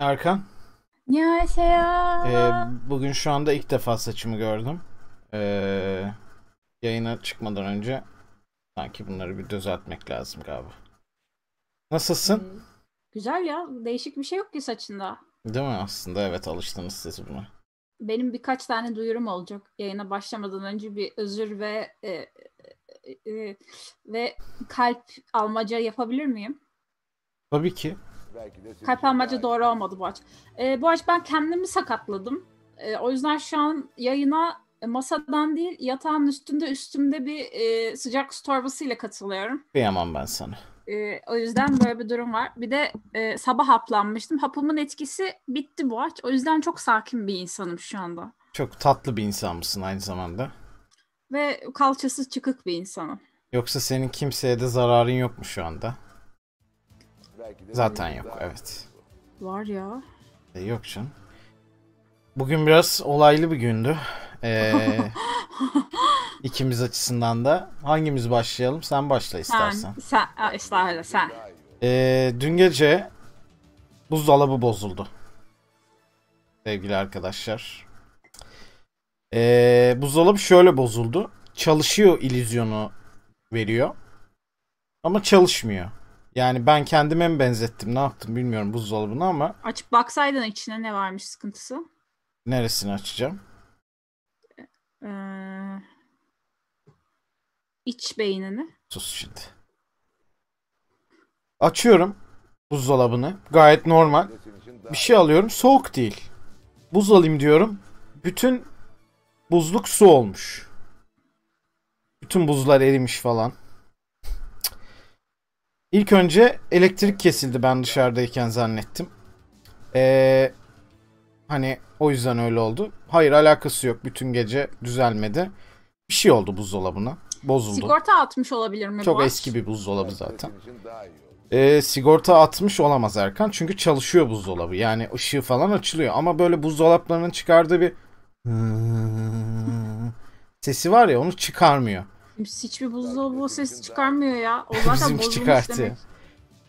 Erkan. Ya şey ya. Ee, bugün şu anda ilk defa saçımı gördüm. Ee, yayına çıkmadan önce sanki bunları bir düzeltmek lazım galiba. Nasılsın? Hmm. Güzel ya. Değişik bir şey yok ki saçında. Değil mi? Aslında evet alıştınız siz buna. Benim birkaç tane duyurum olacak. Yayına başlamadan önce bir özür ve e, e, e ve kalp almaca yapabilir miyim? Tabii ki. Perpembacı doğru olmadı bu aç. E, bu aç ben kendimi sakatladım. E, o yüzden şu an yayına e, masadan değil yatağın üstünde üstümde bir e, sıcak su torbasıyla katılıyorum. Kıyamam ben sana. E, o yüzden böyle bir durum var. Bir de e, sabah haplanmıştım. Hapımın etkisi bitti bu aç. O yüzden çok sakin bir insanım şu anda. Çok tatlı bir insan mısın aynı zamanda? Ve kalçasız çıkık bir insanım. Yoksa senin kimseye de zararın yok mu şu anda? Zaten yok evet. Var ya. E, yok canım. Bugün biraz olaylı bir gündü. Ee, ikimiz açısından da. Hangimiz başlayalım? Sen başla istersen. Sen, sen estağfurullah sen. Ee, dün gece buzdolabı bozuldu. Sevgili arkadaşlar. Ee, buzdolabı şöyle bozuldu. Çalışıyor ilüzyonu veriyor. Ama çalışmıyor. Yani ben kendime mi benzettim ne yaptım bilmiyorum buzdolabını ama. Açıp baksaydın içine ne varmış sıkıntısı? Neresini açacağım? Ee, iç beynini. Sus şimdi. Açıyorum buzdolabını. Gayet normal. Bir şey alıyorum soğuk değil. Buz alayım diyorum. Bütün buzluk su olmuş. Bütün buzlar erimiş falan. İlk önce elektrik kesildi ben dışarıdayken zannettim. Ee, hani o yüzden öyle oldu. Hayır alakası yok. Bütün gece düzelmedi. Bir şey oldu buzdolabına. Bozuldu. Sigorta atmış olabilir mi Çok bu? eski bir buzdolabı zaten. Ee, sigorta atmış olamaz Erkan. Çünkü çalışıyor buzdolabı. Yani ışığı falan açılıyor. Ama böyle buzdolaplarının çıkardığı bir hmm. sesi var ya onu çıkarmıyor. Hiçbir buzdolabı o ses çıkarmıyor ya. O zaten Bizimki bozulmuş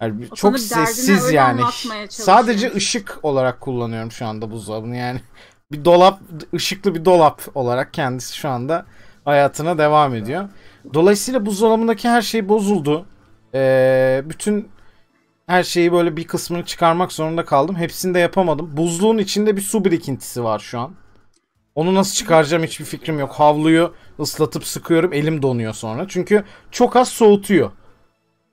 Yani çok sessiz yani. Sadece ışık olarak kullanıyorum şu anda buzdolabını yani. Bir dolap, ışıklı bir dolap olarak kendisi şu anda hayatına devam ediyor. Dolayısıyla buzdolabındaki her şey bozuldu. Ee, bütün her şeyi böyle bir kısmını çıkarmak zorunda kaldım. Hepsini de yapamadım. Buzluğun içinde bir su birikintisi var şu an. Onu nasıl çıkaracağım hiçbir fikrim yok. Havluyu ıslatıp sıkıyorum. Elim donuyor sonra. Çünkü çok az soğutuyor.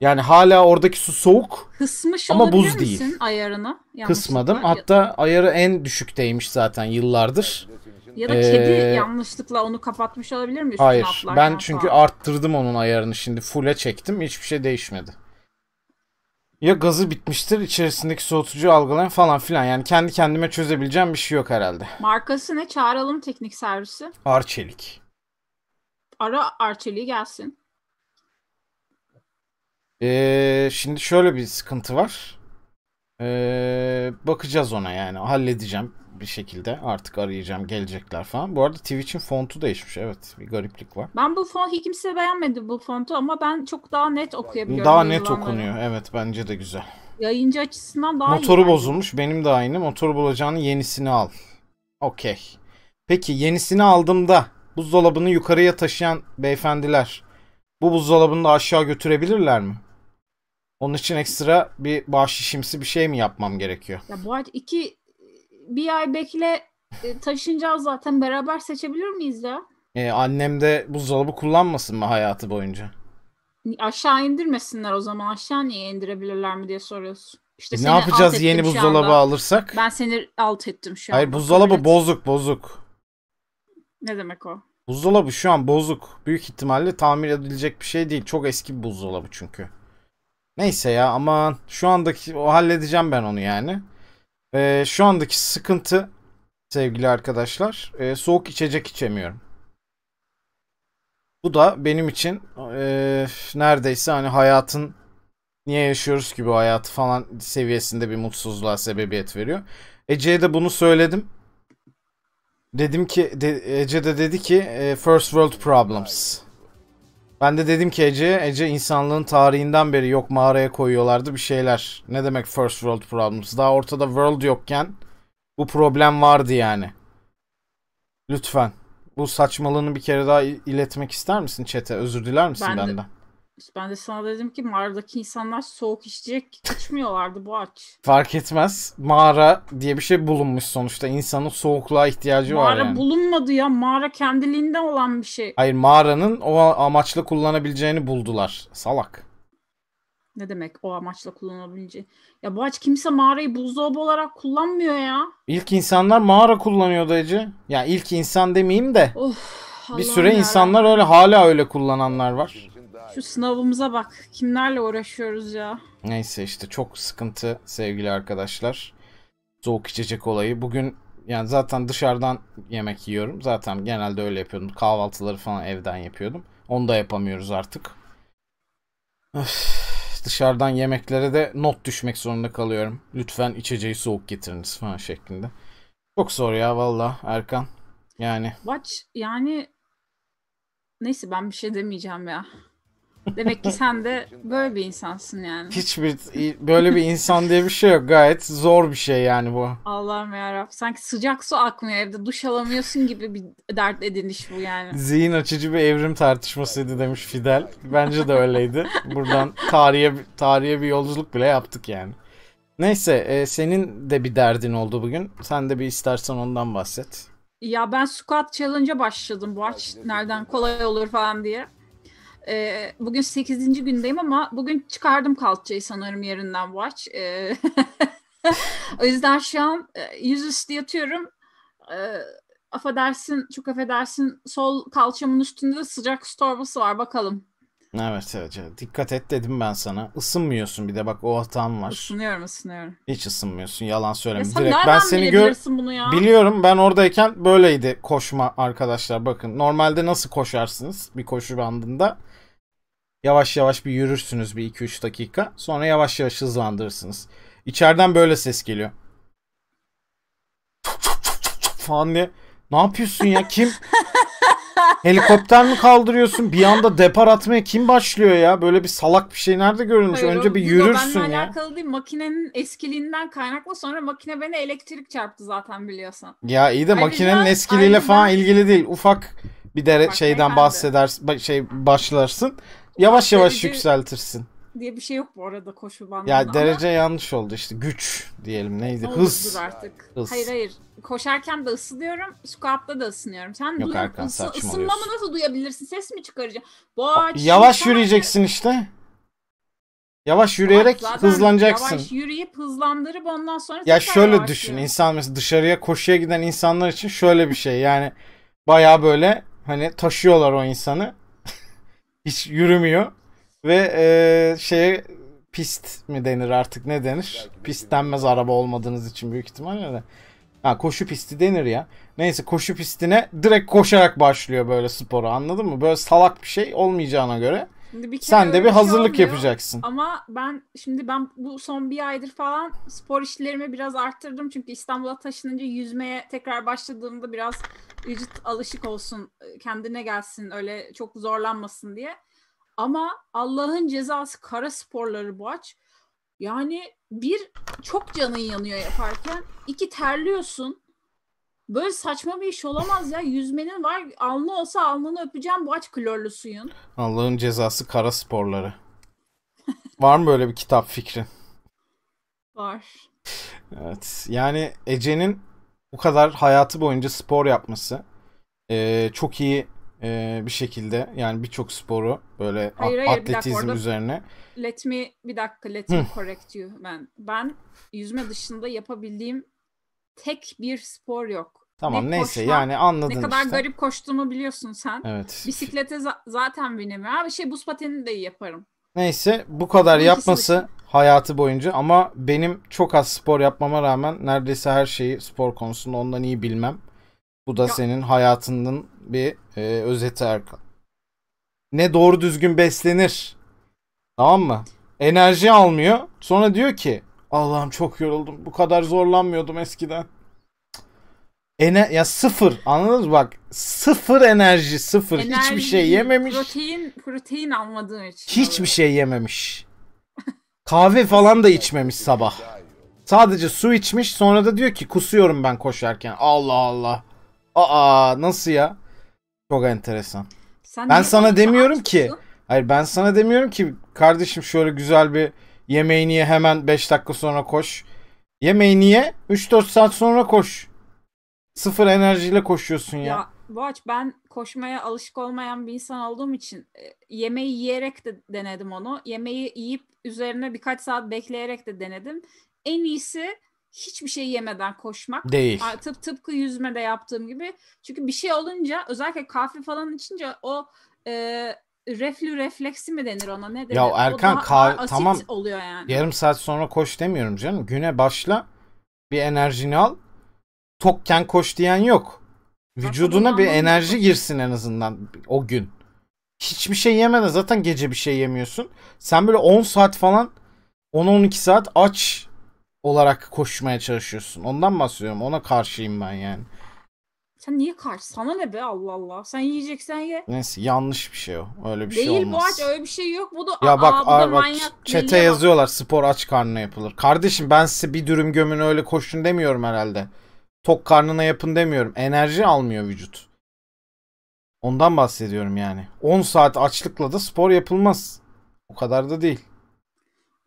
Yani hala oradaki su soğuk Kısmış ama buz misin değil. ayarını? Yanlışlıkla. Kısmadım. Hatta ayarı en düşükteymiş zaten yıllardır. Ya da ee, kedi yanlışlıkla onu kapatmış olabilir mi? hayır. Ben çünkü falan. arttırdım onun ayarını şimdi full'e çektim. Hiçbir şey değişmedi ya gazı bitmiştir içerisindeki soğutucu algılayan falan filan. Yani kendi kendime çözebileceğim bir şey yok herhalde. Markası ne? Çağıralım teknik servisi. Arçelik. Ara Arçelik'i gelsin. Ee, şimdi şöyle bir sıkıntı var. Ee, bakacağız ona yani halledeceğim bir şekilde artık arayacağım gelecekler falan. Bu arada Twitch'in fontu değişmiş evet bir gariplik var. Ben bu font hiç kimse beğenmedi bu fontu ama ben çok daha net okuyabiliyorum. Daha net okunuyor evet bence de güzel. Yayıncı açısından daha Motoru iyi. Motoru bozulmuş benim de aynı motoru bulacağını yenisini al. Okey. Peki yenisini aldığımda buzdolabını yukarıya taşıyan beyefendiler bu buzdolabını da aşağı götürebilirler mi? Onun için ekstra bir bahşişimsi bir şey mi yapmam gerekiyor? Ya bu arada iki bir ay bekle e, taşınacağız zaten. Beraber seçebilir miyiz ya? Ee, annem de buzdolabı kullanmasın mı hayatı boyunca? Aşağı indirmesinler o zaman. Aşağı niye indirebilirler mi diye soruyorsun. İşte e ne yapacağız yeni buzdolabı alırsak? Ben seni alt ettim şu an. Hayır buzdolabı evet. bozuk bozuk. Ne demek o? Buzdolabı şu an bozuk. Büyük ihtimalle tamir edilecek bir şey değil. Çok eski bir buzdolabı çünkü. Neyse ya aman şu andaki o halledeceğim ben onu yani. E, şu andaki sıkıntı sevgili arkadaşlar e, soğuk içecek içemiyorum. Bu da benim için e, neredeyse hani hayatın niye yaşıyoruz gibi bu hayatı falan seviyesinde bir mutsuzluğa sebebiyet veriyor. Ece'ye de bunu söyledim. Dedim ki de, Ece de dedi ki e, first world problems. Ben de dedim ki Ece, Ece insanlığın tarihinden beri yok mağaraya koyuyorlardı bir şeyler. Ne demek first world problems? Daha ortada world yokken bu problem vardı yani. Lütfen. Bu saçmalığını bir kere daha iletmek ister misin çete? Özür diler misin ben benden? De, ben de sana dedim ki mağaradaki insanlar soğuk içecek içmiyorlardı bu aç. Fark etmez. Mağara diye bir şey bulunmuş sonuçta. İnsanın soğukluğa ihtiyacı mağara var yani. Mağara bulunmadı ya. Mağara kendiliğinden olan bir şey. Hayır mağaranın o amaçla kullanabileceğini buldular. Salak. Ne demek o amaçla kullanabileceği? Ya bu aç kimse mağarayı buzdolabı olarak kullanmıyor ya. İlk insanlar mağara kullanıyordu Ece. Ya ilk insan demeyeyim de. Of, bir süre insanlar öyle hala öyle kullananlar var. Şu sınavımıza bak. Kimlerle uğraşıyoruz ya. Neyse işte çok sıkıntı sevgili arkadaşlar. Soğuk içecek olayı. Bugün yani zaten dışarıdan yemek yiyorum. Zaten genelde öyle yapıyordum. Kahvaltıları falan evden yapıyordum. Onu da yapamıyoruz artık. Öf, dışarıdan yemeklere de not düşmek zorunda kalıyorum. Lütfen içeceği soğuk getiriniz falan şeklinde. Çok zor ya valla Erkan. Yani. Watch yani neyse ben bir şey demeyeceğim ya. Demek ki sen de böyle bir insansın yani. Hiçbir böyle bir insan diye bir şey yok. Gayet zor bir şey yani bu. Allah'ım yarabbim. Sanki sıcak su akmıyor evde duş alamıyorsun gibi bir dert ediniş bu yani. Zihin açıcı bir evrim tartışmasıydı demiş Fidel. Bence de öyleydi. Buradan tarihe, tarihe bir yolculuk bile yaptık yani. Neyse e, senin de bir derdin oldu bugün. Sen de bir istersen ondan bahset. Ya ben squat challenge'a e başladım bu aç nereden kolay olur falan diye. E, bugün 8. gündeyim ama bugün çıkardım kalçayı sanırım yerinden Watch. E, o yüzden şu an e, yüzüstü yatıyorum. E, affedersin, çok affedersin sol kalçamın üstünde de sıcak su torbası var bakalım. Evet, evet evet dikkat et dedim ben sana. Isınmıyorsun bir de bak o hatam var. Isınıyorum ısınıyorum. Hiç ısınmıyorsun yalan söyleme. Ya Direkt ben seni gör bunu ya? Biliyorum ben oradayken böyleydi koşma arkadaşlar bakın. Normalde nasıl koşarsınız bir koşu bandında? Yavaş yavaş bir yürürsünüz bir 2-3 dakika. Sonra yavaş yavaş hızlandırırsınız. İçeriden böyle ses geliyor. Falan diye. Ne yapıyorsun ya? Kim? Helikopter mi kaldırıyorsun? Bir anda depar atmaya kim başlıyor ya? Böyle bir salak bir şey nerede görülmüş? Hayır, Önce bir yürürsün ya. alakalı değil. Makinenin eskiliğinden kaynaklı sonra makine beni elektrik çarptı zaten biliyorsun. Ya iyi de ayrıca, hani makinenin eskiliğiyle ayrıca... falan ilgili değil. Ufak bir dere Bak, şeyden bahseder şey başlarsın yavaş yavaş derece yükseltirsin. Diye bir şey yok bu arada koşu bandında. Ya derece yanlış oldu işte güç diyelim neydi hız. artık. Hız. Hayır hayır koşarken de ısınıyorum squatta da ısınıyorum. Sen yok Erkan ısı, ısınmamı nasıl duyabilirsin ses mi çıkaracaksın? Boğaç, yavaş sen... yürüyeceksin işte. Yavaş yürüyerek Bak, hızlanacaksın. Yavaş yürüyüp hızlandırıp ondan sonra Ya şöyle düşün. Yürü. insan mesela dışarıya koşuya giden insanlar için şöyle bir şey. Yani baya böyle hani taşıyorlar o insanı hiç yürümüyor. Ve e, şeye pist mi denir artık ne denir? Pist denmez araba olmadığınız için büyük ihtimalle de. Ha koşu pisti denir ya. Neyse koşu pistine direkt koşarak başlıyor böyle sporu anladın mı? Böyle salak bir şey olmayacağına göre. Şimdi bir Sen de bir şey hazırlık şey yapacaksın. Ama ben şimdi ben bu son bir aydır falan spor işlerimi biraz arttırdım. Çünkü İstanbul'a taşınınca yüzmeye tekrar başladığımda biraz vücut alışık olsun, e, kendine gelsin, öyle çok zorlanmasın diye. Ama Allah'ın cezası kara sporları bu aç. Yani bir çok canın yanıyor yaparken, iki terliyorsun. Böyle saçma bir iş olamaz ya. Yüzmenin var. Alnı olsa alnını öpeceğim bu aç klorlu suyun. Allah'ın cezası kara sporları. var mı böyle bir kitap fikrin? Var. Evet. Yani Ece'nin bu kadar hayatı boyunca spor yapması e, çok iyi e, bir şekilde yani birçok sporu böyle hayır, hayır, atletizm dakika, üzerine. Let me bir dakika let me correct you ben. Ben yüzme dışında yapabildiğim tek bir spor yok. Tamam ne neyse koşma, yani anladın Ne kadar işte. garip koştuğumu biliyorsun sen. Evet. Bisiklete za- zaten binemiyorum. Abi şey buz pateni de iyi yaparım. Neyse bu kadar yapması hayatı boyunca ama benim çok az spor yapmama rağmen neredeyse her şeyi spor konusunda ondan iyi bilmem. Bu da senin hayatının bir e, özeti Erkan. Ne doğru düzgün beslenir. Tamam mı? Enerji almıyor. Sonra diyor ki Allah'ım çok yoruldum. Bu kadar zorlanmıyordum eskiden. Ene ya sıfır anladınız mı? bak sıfır enerji sıfır enerji, hiçbir şey yememiş protein protein almadığım için hiçbir şey yememiş Kahve falan da içmemiş sabah. Sadece su içmiş sonra da diyor ki kusuyorum ben koşarken. Allah Allah. Aa nasıl ya? Çok enteresan. Sen ben sana demiyorum ki. Hayır ben sana demiyorum ki kardeşim şöyle güzel bir yemeğini ye hemen 5 dakika sonra koş. Yemeğini ye 3-4 saat sonra koş. Sıfır enerjiyle koşuyorsun ya. Ya Boğaç ben koşmaya alışık olmayan bir insan olduğum için e, yemeği yiyerek de denedim onu. Yemeği yiyip Üzerine birkaç saat bekleyerek de denedim. En iyisi hiçbir şey yemeden koşmak. Değil. Tıp, tıpkı yüzmede yaptığım gibi. Çünkü bir şey olunca özellikle kahve falan içince o e, reflü refleksi mi denir ona ne denir? Ya Erkan o daha, daha tamam oluyor yani. Yarım saat sonra koş demiyorum canım. Güne başla. Bir enerjini al. Tokken koş diyen yok. Vücuduna bir enerji girsin en azından o gün hiçbir şey yemeden zaten gece bir şey yemiyorsun. Sen böyle 10 saat falan 10-12 saat aç olarak koşmaya çalışıyorsun. Ondan bahsediyorum. Ona karşıyım ben yani. Sen niye karşı? Sana ne be Allah Allah. Sen yiyeceksen ye. Neyse yanlış bir şey o. Öyle bir Değil, şey olmaz. Değil bu aç öyle bir şey yok. Bu da ya aa, bak, bu da bak, Çete bak. yazıyorlar spor aç karnına yapılır. Kardeşim ben size bir dürüm gömün öyle koşun demiyorum herhalde. Tok karnına yapın demiyorum. Enerji almıyor vücut. Ondan bahsediyorum yani. 10 saat açlıkla da spor yapılmaz. O kadar da değil.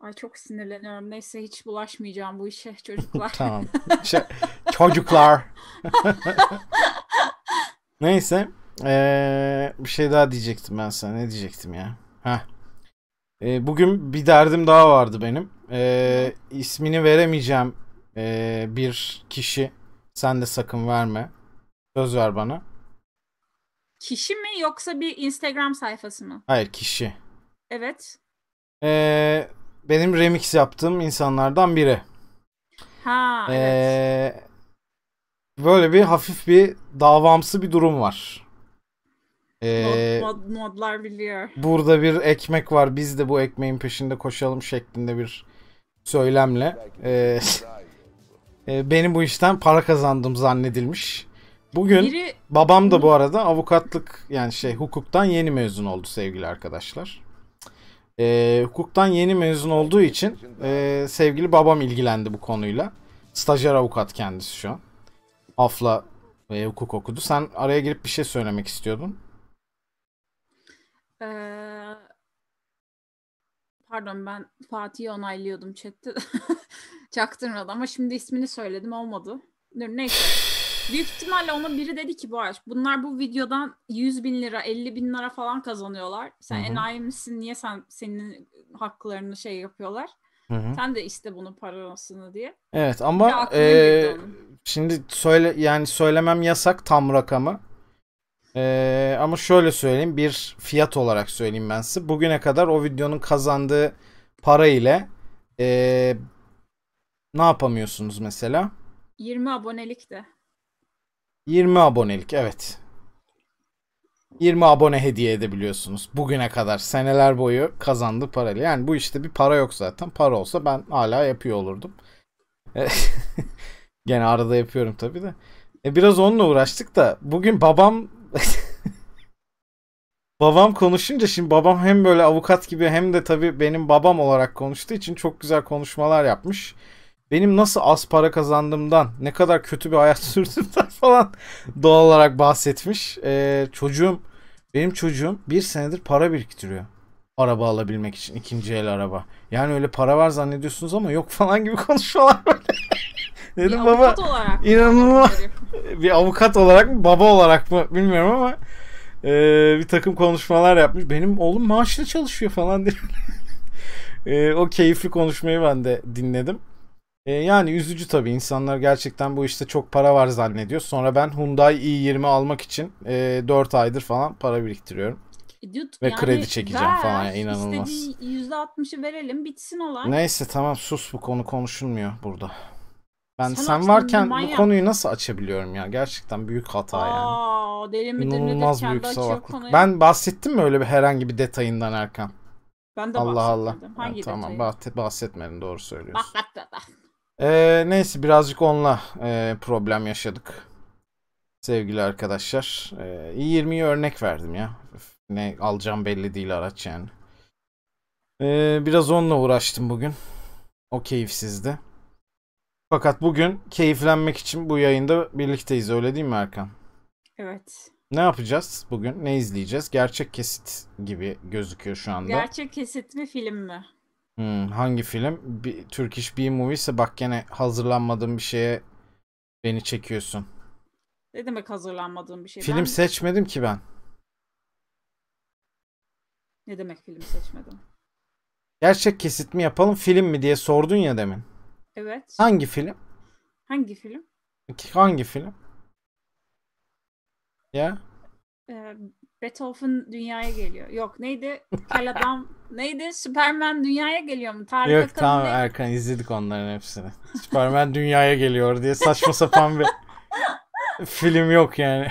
Ay çok sinirleniyorum. Neyse hiç bulaşmayacağım bu işe çocuklar. tamam. Ş- çocuklar. Neyse. Ee, bir şey daha diyecektim ben sana. Ne diyecektim ya? Heh. Ee, bugün bir derdim daha vardı benim. Ee, ismini veremeyeceğim ee, bir kişi. Sen de sakın verme. Söz ver bana. Kişi mi yoksa bir Instagram sayfası mı? Hayır kişi. Evet. Ee, benim remix yaptığım insanlardan biri. Ha ee, evet. Böyle bir hafif bir davamsı bir durum var. Ee, mod, mod, modlar biliyor. Burada bir ekmek var biz de bu ekmeğin peşinde koşalım şeklinde bir söylemle. Ee, ee benim bu işten para kazandım zannedilmiş. Bugün Biri... babam da bu arada avukatlık yani şey hukuktan yeni mezun oldu sevgili arkadaşlar. E, hukuktan yeni mezun olduğu için e, sevgili babam ilgilendi bu konuyla. Stajyer avukat kendisi şu an. Afla e, hukuk okudu. Sen araya girip bir şey söylemek istiyordun. Ee, pardon ben Fatih'i onaylıyordum chatte. Çaktırmadı ama şimdi ismini söyledim olmadı. Neyse. Büyük ihtimalle ona biri dedi ki bu Boğaç bunlar bu videodan 100 bin lira 50 bin lira falan kazanıyorlar. Sen Hı-hı. enayi misin niye sen senin haklarını şey yapıyorlar. Hı-hı. Sen de işte bunun parasını diye. Evet ama e, şimdi söyle yani söylemem yasak tam rakamı. E, ama şöyle söyleyeyim bir fiyat olarak söyleyeyim ben size. Bugüne kadar o videonun kazandığı para ile e, ne yapamıyorsunuz mesela? 20 abonelik de. 20 abonelik evet. 20 abone hediye edebiliyorsunuz. Bugüne kadar seneler boyu kazandı parayla. Yani bu işte bir para yok zaten. Para olsa ben hala yapıyor olurdum. E, gene arada yapıyorum tabi de. E biraz onunla uğraştık da bugün babam babam konuşunca şimdi babam hem böyle avukat gibi hem de tabi benim babam olarak konuştuğu için çok güzel konuşmalar yapmış benim nasıl az para kazandığımdan, ne kadar kötü bir hayat sürdüğümden falan doğal olarak bahsetmiş. Ee, çocuğum, benim çocuğum bir senedir para biriktiriyor. Araba alabilmek için ikinci el araba. Yani öyle para var zannediyorsunuz ama yok falan gibi konuşuyorlar böyle. Dedim bir baba inanılmaz bir avukat olarak mı baba olarak mı bilmiyorum ama e, bir takım konuşmalar yapmış. Benim oğlum maaşla çalışıyor falan diye. e, o keyifli konuşmayı ben de dinledim. E, yani üzücü tabii insanlar gerçekten bu işte çok para var zannediyor. Sonra ben Hyundai i20 almak için e, 4 aydır falan para biriktiriyorum. E, Dut, Ve yani kredi çekeceğim ver, falan inanılmaz. İstediği %60'ı verelim bitsin olay. Neyse tamam sus bu konu konuşulmuyor burada. Ben sen, sen varken bu konuyu nasıl açabiliyorum ya? Gerçekten büyük hata Aa, yani. Derin midir İnanılmaz nedir, büyük salaklık. Ben bahsettim mi öyle bir herhangi bir detayından Erkan? Ben de Allah bahsetmedim. Allah. Hangi yani, tamam bahsetmedin doğru söylüyorsun. Bahsetmedim. Ee, neyse birazcık onunla e, problem yaşadık. Sevgili arkadaşlar. E, 20'yi örnek verdim ya. Ne alacağım belli değil araç yani. Ee, biraz onunla uğraştım bugün. O keyifsizdi. Fakat bugün keyiflenmek için bu yayında birlikteyiz öyle değil mi Erkan? Evet. Ne yapacağız bugün? Ne izleyeceğiz? Gerçek kesit gibi gözüküyor şu anda. Gerçek kesit mi film mi? Hmm, hangi film? Bir, Türk iş bir movie ise bak gene hazırlanmadığım bir şeye beni çekiyorsun. Ne demek hazırlanmadığım bir şey? Film ben... seçmedim ki ben. Ne demek film seçmedim? Gerçek kesit mi yapalım film mi diye sordun ya demin. Evet. Hangi film? Hangi film? Hangi film? Ya? Ee, Beethoven dünyaya geliyor. Yok neydi? Kel Neydi? Superman dünyaya geliyor mu? Tarık Yok tamam değil. Erkan izledik onların hepsini. Superman dünyaya geliyor diye saçma sapan bir film yok yani.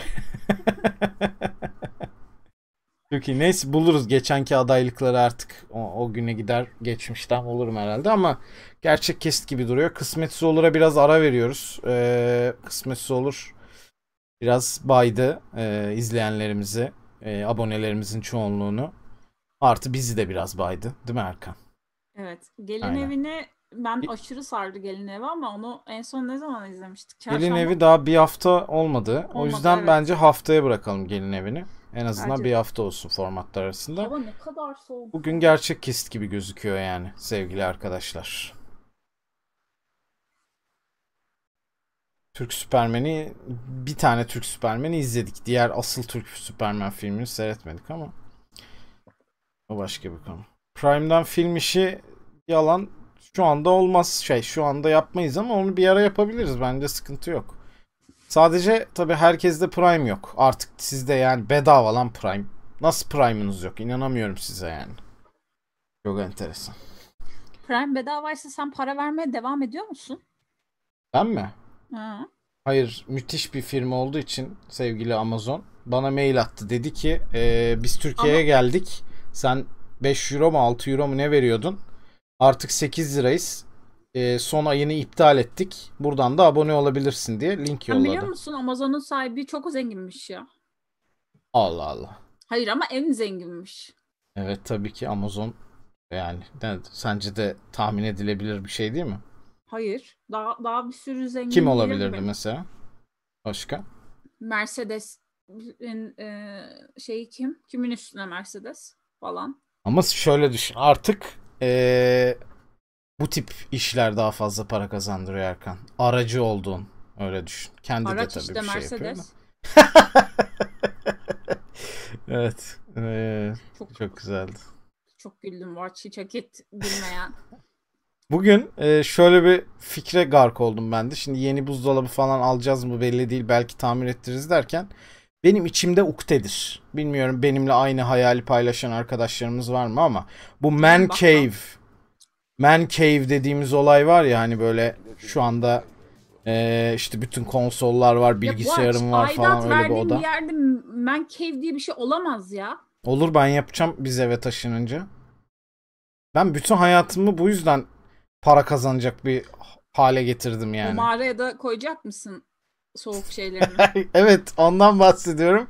Peki neyse buluruz geçenki adaylıkları artık o, o güne gider geçmişten olurum herhalde ama gerçek kesit gibi duruyor. Kısmetsiz olur'a biraz ara veriyoruz. Ee, kısmetsiz olur biraz baydı e, izleyenlerimizi, e, abonelerimizin çoğunluğunu. Artı bizi de biraz baydı. Değil mi Erkan? Evet. Gelin Aynen. evini ben aşırı sardı Gelin Evi ama onu en son ne zaman izlemiştik? Çarşamba. Gelin Evi daha bir hafta olmadı. olmadı o yüzden evet. bence haftaya bırakalım Gelin Evi'ni. En azından bence bir hafta olsun formatlar arasında. Ama ne kadar soğuk. Bugün gerçek kist gibi gözüküyor yani sevgili arkadaşlar. Türk Süpermen'i bir tane Türk Süpermen'i izledik. Diğer asıl Türk Süpermen filmini seyretmedik ama. O başka bir konu. Prime'dan film işi yalan şu anda olmaz şey şu anda yapmayız ama onu bir ara yapabiliriz bence sıkıntı yok. Sadece tabi herkeste Prime yok. Artık sizde yani bedava lan Prime. Nasıl Prime'ınız yok? İnanamıyorum size yani. Çok enteresan. Prime bedavaysa sen para vermeye devam ediyor musun? Ben mi? Ha. Hayır müthiş bir firma olduğu için sevgili Amazon bana mail attı. Dedi ki e, biz Türkiye'ye geldik sen 5 euro mu 6 euro mu ne veriyordun? Artık 8 lirayız. E, son ayını iptal ettik. Buradan da abone olabilirsin diye link yolladım. Biliyor musun Amazon'un sahibi çok zenginmiş ya. Allah Allah. Hayır ama en zenginmiş. Evet tabii ki Amazon yani sence de tahmin edilebilir bir şey değil mi? Hayır. Daha daha bir sürü zengin. Kim olabilirdi mesela? Başka? Mercedes e, şeyi kim? Kimin üstüne Mercedes? falan. Ama şöyle düşün artık ee, bu tip işler daha fazla para kazandırıyor Erkan. Aracı olduğun öyle düşün. Kendi Araç de tabii işte bir şey Mercedes. yapıyor evet. Ee, çok, çok güzeldi. Çok güldüm var çiçek et gülmeyen. Bugün e, şöyle bir fikre gark oldum ben de. Şimdi yeni buzdolabı falan alacağız mı belli değil. Belki tamir ettiririz derken benim içimde uktedir. Bilmiyorum benimle aynı hayali paylaşan arkadaşlarımız var mı ama bu man cave man cave dediğimiz olay var ya hani böyle şu anda e, işte bütün konsollar var, bilgisayarım var falan öyle bir oda. Bir yerde man cave diye bir şey olamaz ya. Olur ben yapacağım biz eve taşınınca. Ben bütün hayatımı bu yüzden para kazanacak bir hale getirdim yani. O mağaraya da koyacak mısın soğuk şeylerini. evet ondan bahsediyorum.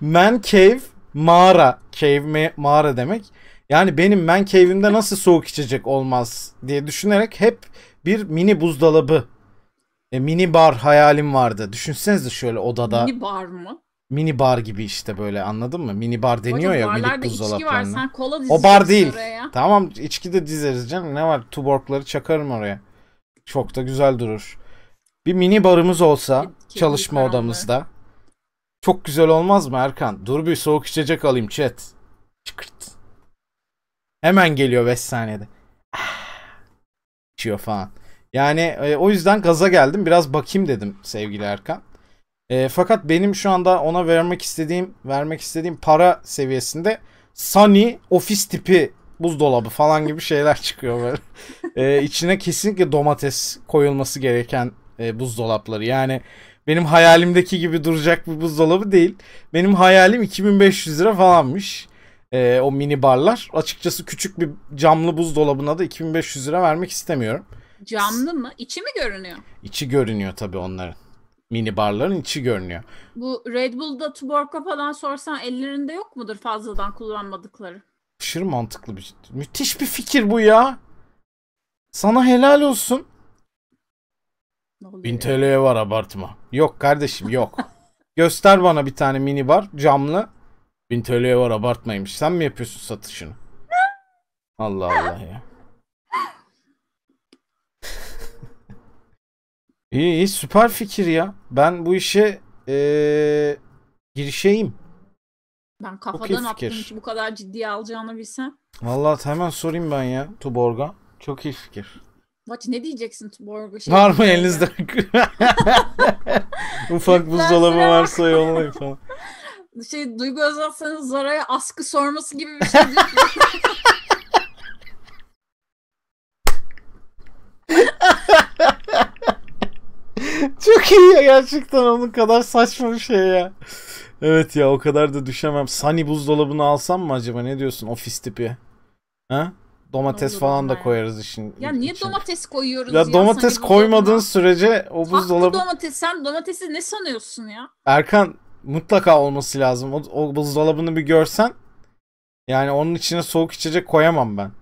Man cave mağara. Cave ma- mağara demek. Yani benim man cave'imde nasıl soğuk içecek olmaz diye düşünerek hep bir mini buzdolabı e, mini bar hayalim vardı. Düşünsenize şöyle odada. Mini bar mı? Mini bar gibi işte böyle anladın mı? Mini bar deniyor Hocam, ya minik buzdolaplarına. O bar değil. Oraya. Tamam içki de dizeriz canım. Ne var? Tuborgları çakarım oraya. Çok da güzel durur. Bir mini barımız olsa Kesinlikle çalışma abi. odamızda. Çok güzel olmaz mı Erkan? Dur bir soğuk içecek alayım chat. Çıkırt. Hemen geliyor 5 saniyede. Ah, içiyor falan. Yani e, o yüzden gaza geldim. Biraz bakayım dedim sevgili Erkan. E, fakat benim şu anda ona vermek istediğim vermek istediğim para seviyesinde Sunny ofis tipi buzdolabı falan gibi şeyler çıkıyor böyle. e, içine kesinlikle domates koyulması gereken e, buzdolapları. Yani benim hayalimdeki gibi duracak bir buzdolabı değil. Benim hayalim 2500 lira falanmış. E, o mini barlar. Açıkçası küçük bir camlı buzdolabına da 2500 lira vermek istemiyorum. Camlı mı? İçi mi görünüyor? İçi görünüyor tabii onların. Mini barların içi görünüyor. Bu Red Bull'da Tuborg'a falan sorsan ellerinde yok mudur fazladan kullanmadıkları? Aşırı mantıklı bir şey. Müthiş bir fikir bu ya. Sana helal olsun. Ne oluyor? 1000 TL'ye var abartma. Yok kardeşim yok. Göster bana bir tane mini bar camlı. 1000 TL'ye var abartmaymış. Sen mi yapıyorsun satışını? Allah Allah ya. İyi iyi süper fikir ya. Ben bu işe ee, girişeyim. Ben kafadan attığım için bu kadar ciddiye alacağını bilsem. Vallahi hemen sorayım ben ya Tuborg'a. Çok iyi fikir. Watch ne diyeceksin Borgu? Şey var mı elinizde? Ufak buzdolabı varsa yollayın falan. Şey Duygu Özal sana Zara'ya askı sorması gibi bir şey Çok iyi ya gerçekten onun kadar saçma bir şey ya. Evet ya o kadar da düşemem. Sunny buzdolabını alsam mı acaba ne diyorsun ofis tipi? Ha? Domates Dondurma falan da koyarız işin. Ya niye domates koyuyoruz ya? ya domates koymadığın ya. sürece o buzdolabı... Tatlı domates. Sen domatesi ne sanıyorsun ya? Erkan mutlaka olması lazım. O, o buzdolabını bir görsen. Yani onun içine soğuk içecek koyamam ben.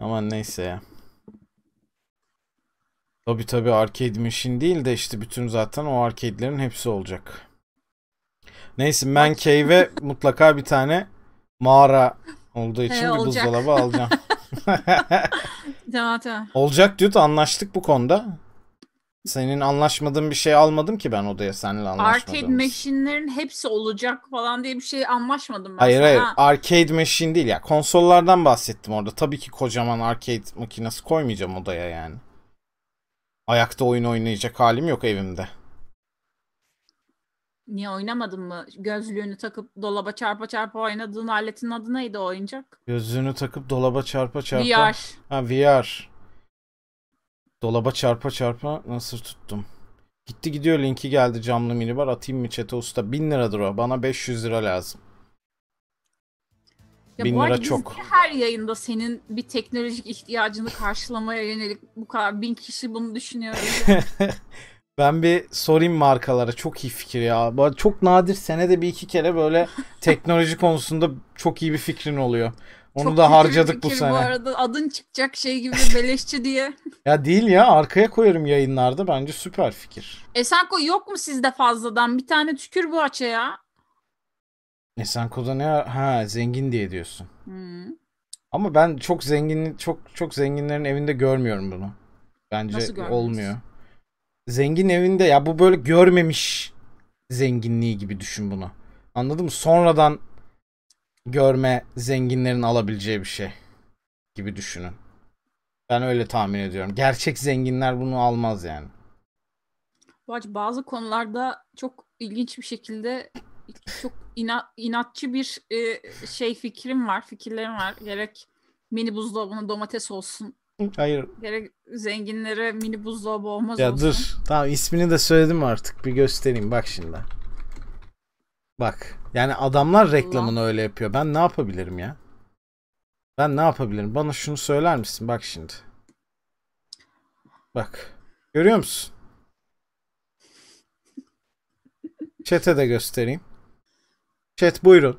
Aman neyse ya. Tabi tabi arcade machine değil de işte bütün zaten o arcade'lerin hepsi olacak. Neyse Man Cave'e mutlaka bir tane mağara olduğu için He, bir olacak. buzdolabı alacağım. tamam tamam. Olacak diyordu anlaştık bu konuda. Senin anlaşmadığın bir şey almadım ki ben odaya seninle anlaşmadığımız. Arcade machine'lerin hepsi olacak falan diye bir şey anlaşmadım ben. Hayır sana. hayır arcade machine değil ya konsollardan bahsettim orada. Tabii ki kocaman arcade makinesi koymayacağım odaya yani. Ayakta oyun oynayacak halim yok evimde. Niye oynamadın mı? Gözlüğünü takıp dolaba çarpa çarpa oynadığın aletin adı neydi o oyuncak? Gözlüğünü takıp dolaba çarpa çarpa. VR. Ha VR. Dolaba çarpa çarpa nasıl tuttum? Gitti gidiyor linki geldi camlı minibar atayım mı çete usta? 1000 liradır o bana 500 lira lazım. Ya Bin bu lira çok. Her yayında senin bir teknolojik ihtiyacını karşılamaya yönelik bu kadar bin kişi bunu düşünüyor. Ben bir sorayım markalara. Çok iyi fikir ya. Çok nadir senede bir iki kere böyle teknoloji konusunda çok iyi bir fikrin oluyor. Onu Çok da harcadık bu sene. Bu arada adın çıkacak şey gibi beleşçi diye. ya değil ya arkaya koyarım yayınlarda bence süper fikir. Esenko yok mu sizde fazladan? Bir tane tükür bu aça ya. Esenko'da ne ha zengin diye diyorsun. Hmm. Ama ben çok zengin çok çok zenginlerin evinde görmüyorum bunu. Bence olmuyor. Zengin evinde ya bu böyle görmemiş zenginliği gibi düşün bunu. Anladın mı? Sonradan görme zenginlerin alabileceği bir şey gibi düşünün. Ben öyle tahmin ediyorum. Gerçek zenginler bunu almaz yani. Bazı konularda çok ilginç bir şekilde çok inat, inatçı bir e, şey fikrim var, fikirlerim var. Gerek mini buzdolabına domates olsun, Hayır. Gerek zenginlere mini buzdolabı olmaz Ya olsun. dur. Tamam ismini de söyledim artık. Bir göstereyim bak şimdi. Bak. Yani adamlar reklamını Allah. öyle yapıyor. Ben ne yapabilirim ya? Ben ne yapabilirim? Bana şunu söyler misin? Bak şimdi. Bak. Görüyor musun? Çete de göstereyim. Chat buyurun.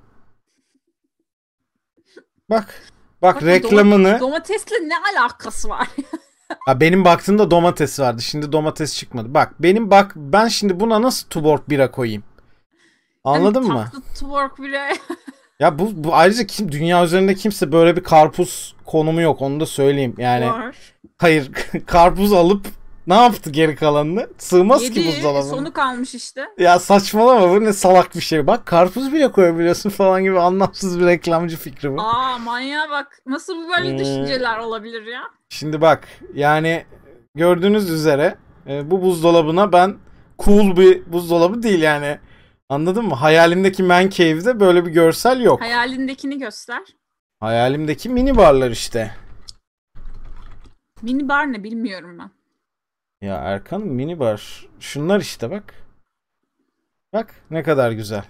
Bak. Bak, Bak reklamını... domatesle ne alakası var? ha, benim baktığımda domates vardı. Şimdi domates çıkmadı. Bak benim bak ben şimdi buna nasıl tuborg bira koyayım? Anladın yani, mı? Tatlı tuborg bira. ya bu, bu ayrıca kim dünya üzerinde kimse böyle bir karpuz konumu yok onu da söyleyeyim. Yani Var. hayır karpuz alıp ne yaptı geri kalanını? Sığmaz Yedi, ki buzdolabına. Sonu kalmış işte. Ya saçmalama bu ne salak bir şey. Bak karpuz bile koyabiliyorsun falan gibi anlamsız bir reklamcı fikri bu. Aa manyağa bak. Nasıl bu böyle hmm. düşünceler olabilir ya? Şimdi bak yani gördüğünüz üzere e, bu buzdolabına ben cool bir buzdolabı değil yani. Anladın mı? Hayalimdeki man cave'de böyle bir görsel yok. Hayalindekini göster. Hayalimdeki mini barlar işte. Mini bar ne bilmiyorum ben. Ya Erkan minibar, Şunlar işte bak. Bak ne kadar güzel.